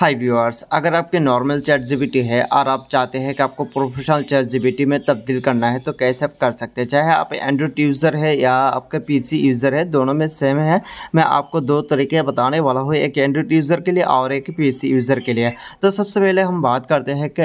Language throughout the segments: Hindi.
हाय व्यूअर्स अगर आपके नॉर्मल चैट जीबीटी है और आप चाहते हैं कि आपको प्रोफेशनल चैट जीबीटी में तब्दील करना है तो कैसे आप कर सकते हैं चाहे आप एंड्रॉइड यूज़र है या आपके पीसी यूज़र है दोनों में सेम है मैं आपको दो तरीके बताने वाला हूँ एक एंड्रॉइड यूज़र के लिए और एक पी यूज़र के लिए तो सबसे पहले हम बात करते हैं कि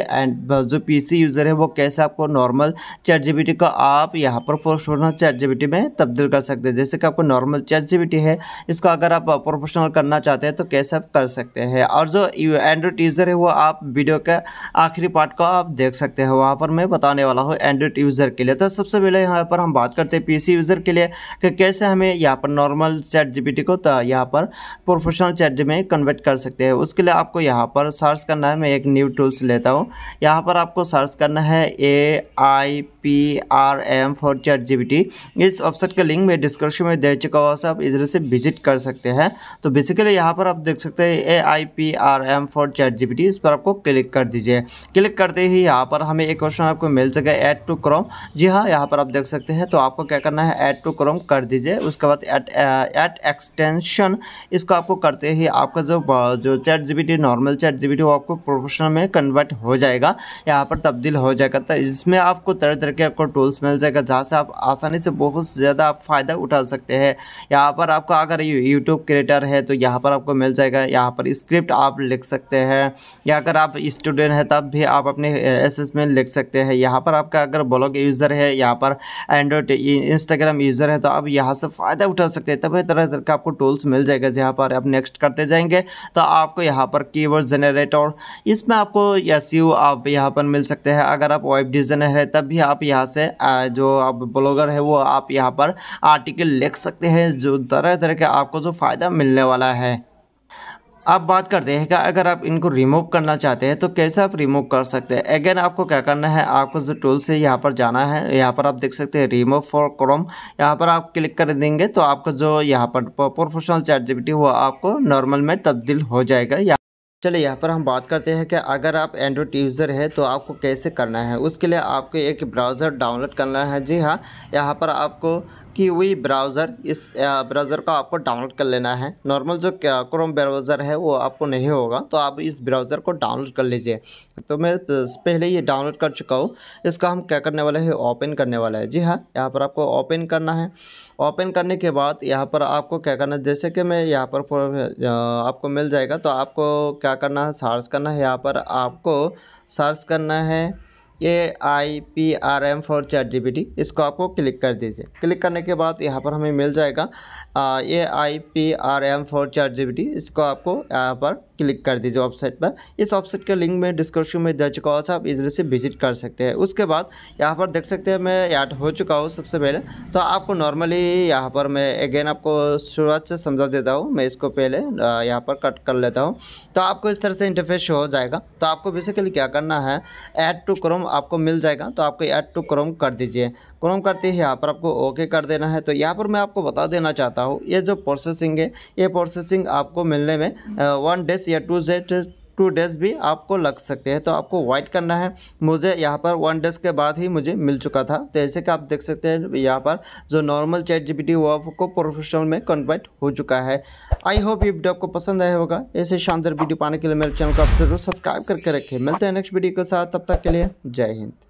जो पी यूज़र है वो कैसे आपको नॉर्मल चैट जी को आप यहाँ पर प्रोफेशनल चैट जी में तब्दील कर सकते हैं जैसे कि आपको नॉर्मल चैट जी है इसको अगर आप प्रोफेशनल करना चाहते हैं तो कैसे आप कर सकते हैं और जो एंड्रॉयड यूज़र है वो आप वीडियो का आखिरी पार्ट को आप देख सकते हैं वहाँ पर मैं बताने वाला हूँ एंड्रॉयड यूज़र के लिए तो सबसे पहले यहाँ पर हम बात करते हैं पीसी यूज़र के लिए कि कैसे हमें यहाँ पर नॉर्मल चैट जी को तो यहाँ पर प्रोफेशनल चैट में कन्वर्ट कर सकते हैं उसके लिए आपको यहाँ पर सर्च करना है मैं एक न्यू टूल्स लेता हूँ यहाँ पर आपको सर्च करना है A I P R M for chat G P T इस वेबसाइट का लिंक मैं डिस्क्रिप्शन में दे चुका हुआ आप इधर से विजिट कर सकते हैं तो बेसिकली यहाँ पर आप देख सकते हैं A I P R M for chat G P T इस पर आपको क्लिक कर दीजिए क्लिक करते ही यहाँ पर हमें एक क्वेश्चन आपको मिल सकेगा ऐड टू क्रोम जी हाँ यहाँ पर आप देख सकते हैं तो आपको क्या करना है ऐड टू क्रोम कर दीजिए उसके बाद एट एक्सटेंशन uh, इसको आपको करते ही आपका जो uh, जो chat G P T normal chat G वो आपको प्रोफेशनल में कन्वर्ट हो जाएगा यहाँ पर तब्दील हो जाएगा तो इसमें आपको तरह तरह करके आपको टूल्स मिल जाएगा जहाँ से आप आसानी से बहुत ज़्यादा आप फ़ायदा उठा सकते हैं यहाँ पर आपको अगर यूट्यूब क्रिएटर है तो यहाँ पर आपको मिल जाएगा यहाँ पर स्क्रिप्ट आप लिख सकते हैं या अगर आप स्टूडेंट हैं तब भी आप अपने असेसमेंट लिख सकते हैं यहाँ पर आपका अगर ब्लॉग यूज़र है यहाँ पर एंड्रॉयड इंस्टाग्राम यूज़र है तो आप यहाँ से फ़ायदा उठा सकते हैं तभी तरह तरह का आपको टूल्स मिल जाएगा जहाँ पर आप नेक्स्ट करते जाएंगे तो आपको यहाँ पर कीवर्ड जनरेटर इसमें आपको एस e आप यहाँ पर मिल सकते हैं अगर आप वेब डिज़ाइनर है तब भी आप यहाँ से जो आप ब्लॉगर है वो आप यहाँ पर आर्टिकल लिख सकते हैं जो तरह तरह के आपको जो फ़ायदा मिलने वाला है आप बात करते हैं कि अगर आप इनको रिमूव करना चाहते हैं तो कैसे आप रिमूव कर सकते हैं अगेन आपको क्या करना है आपको जो टूल से यहाँ पर जाना है यहाँ पर आप देख सकते हैं रिमूव फॉर क्रोम यहाँ पर आप क्लिक कर देंगे तो आपका जो यहाँ पर प्रोफेशनल चैट जी वो आपको नॉर्मल में तब्दील हो जाएगा चलिए यहाँ पर हम बात करते हैं कि अगर आप एंड्रॉइड यूज़र है तो आपको कैसे करना है उसके लिए आपको एक ब्राउज़र डाउनलोड करना है जी हाँ यहाँ पर आपको की हुई ब्राउज़र इस ब्राउज़र को आपको डाउनलोड कर लेना है नॉर्मल जो क्रोम ब्राउज़र है वो आपको नहीं होगा तो आप इस ब्राउज़र को डाउनलोड कर लीजिए तो मैं पहले ये डाउनलोड कर चुका हूँ इसका हम क्या करने वाले हैं ओपन करने वाला है जी हाँ यहाँ पर आपको ओपन करना है ओपन करने के बाद यहाँ पर आपको क्या करना है जैसे कि मैं यहाँ पर आपको मिल जाएगा तो आपको क्या करना है सर्च करना है यहाँ पर आपको सर्च करना है A I P R M for chat G P T इसको आपको क्लिक कर दीजिए क्लिक करने के बाद यहाँ पर हमें मिल जाएगा A I P R M for chat G P T इसको आपको यहाँ पर क्लिक कर दीजिए वेबसाइट पर इस वेबसाइट का लिंक में डिस्क्रिप्शन में दे चुका हूँ आप इजिली से विजिट कर सकते हैं उसके बाद यहाँ पर देख सकते हैं मैं ऐड हो चुका हूँ सबसे पहले तो आपको नॉर्मली यहाँ पर मैं अगेन आपको शुरुआत से समझा देता हूँ मैं इसको पहले यहाँ पर कट कर लेता हूँ तो आपको इस तरह से इंटरफेस शो हो जाएगा तो आपको बेसिकली क्या करना है ऐड टू क्रोम आपको मिल जाएगा तो आपको ऐड टू क्रोम कर दीजिए क्रोम करते ही यहाँ पर आपको ओके कर देना है तो यहाँ पर मैं आपको बता देना चाहता हूँ ये जो प्रोसेसिंग है ये प्रोसेसिंग आपको मिलने में वन डेज या टू डेज टू डेज भी आपको लग सकते हैं तो आपको वाइट करना है मुझे यहाँ पर वन डेज के बाद ही मुझे मिल चुका था तो ऐसे कि आप देख सकते हैं यहाँ पर जो नॉर्मल चैट जी वो आपको प्रोफेशनल में कन्वर्ट हो चुका है आई होप ये वीडियो आपको पसंद आया होगा ऐसे शानदार वीडियो पाने के लिए मेरे चैनल को आप जरूर सब्सक्राइब करके रखें मिलते हैं नेक्स्ट वीडियो के साथ तब तक के लिए जय हिंद